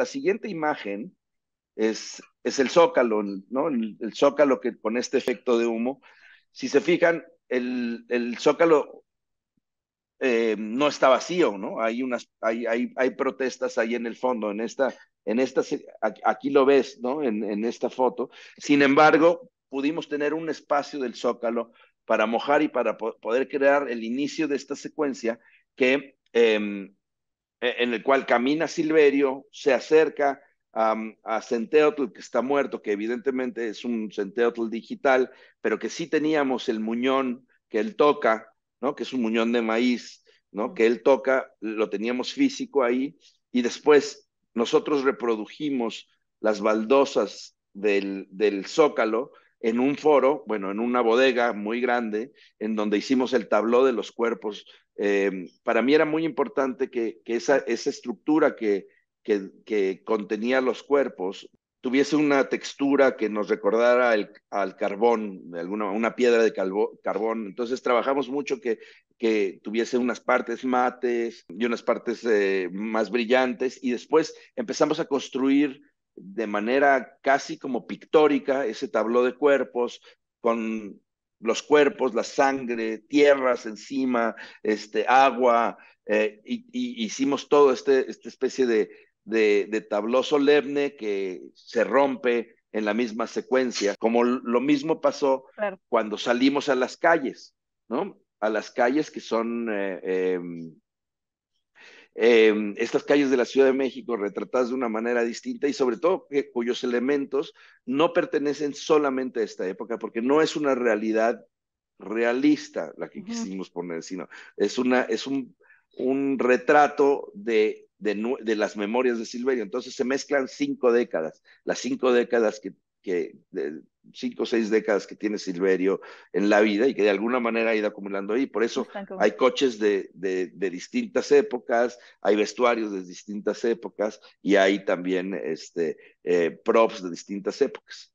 la siguiente imagen es, es el zócalo, ¿no? El, zócalo que con este efecto de humo, si se fijan, el, el zócalo eh, no está vacío, ¿no? Hay unas, hay, hay, hay, protestas ahí en el fondo, en esta, en esta, aquí lo ves, ¿no? En, esta foto. Sin embargo, pudimos tener un espacio del zócalo para mojar y para poder crear el inicio de esta secuencia que em, eh, en el cual camina Silverio, se acerca a, a Centeotl, que está muerto, que evidentemente es un Centeotl digital, pero que sí teníamos el muñón que él toca, ¿no? que es un muñón de maíz, ¿no? que él toca, lo teníamos físico ahí, y después nosotros reprodujimos las baldosas del zócalo en un foro, bueno, en una bodega muy grande, en donde hicimos el tabló de los cuerpos. Em, para mí era muy importante que, esa, estructura que, contenía los cuerpos tuviese una textura que nos recordara al carbón, alguna, una piedra de carbón. Entonces trabajamos mucho que, tuviese unas partes mates y unas partes eh, más brillantes y después empezamos a construir de manera casi como pictórica ese tabló de cuerpos con los cuerpos, la sangre, tierras encima, este, agua, eh, y, hicimos todo este, esta especie de, de, tabló solemne que se rompe en la misma secuencia, como lo mismo pasó cuando salimos a las calles, ¿no? A las calles que son eh, em, Em, estas calles de la Ciudad de México retratadas de una manera distinta y sobre todo cuyos elementos no pertenecen solamente a esta época, porque no es una realidad realista la que quisimos poner, sino es, una, es un, un retrato de, de, de, las memorias de Silverio. Entonces se mezclan cinco décadas, las cinco décadas que que de cinco o seis décadas que tiene Silverio en la vida y que de alguna manera ha ido acumulando ahí. Por eso hay coches de, distintas épocas, hay vestuarios de distintas épocas y hay también este, eh, props de distintas épocas.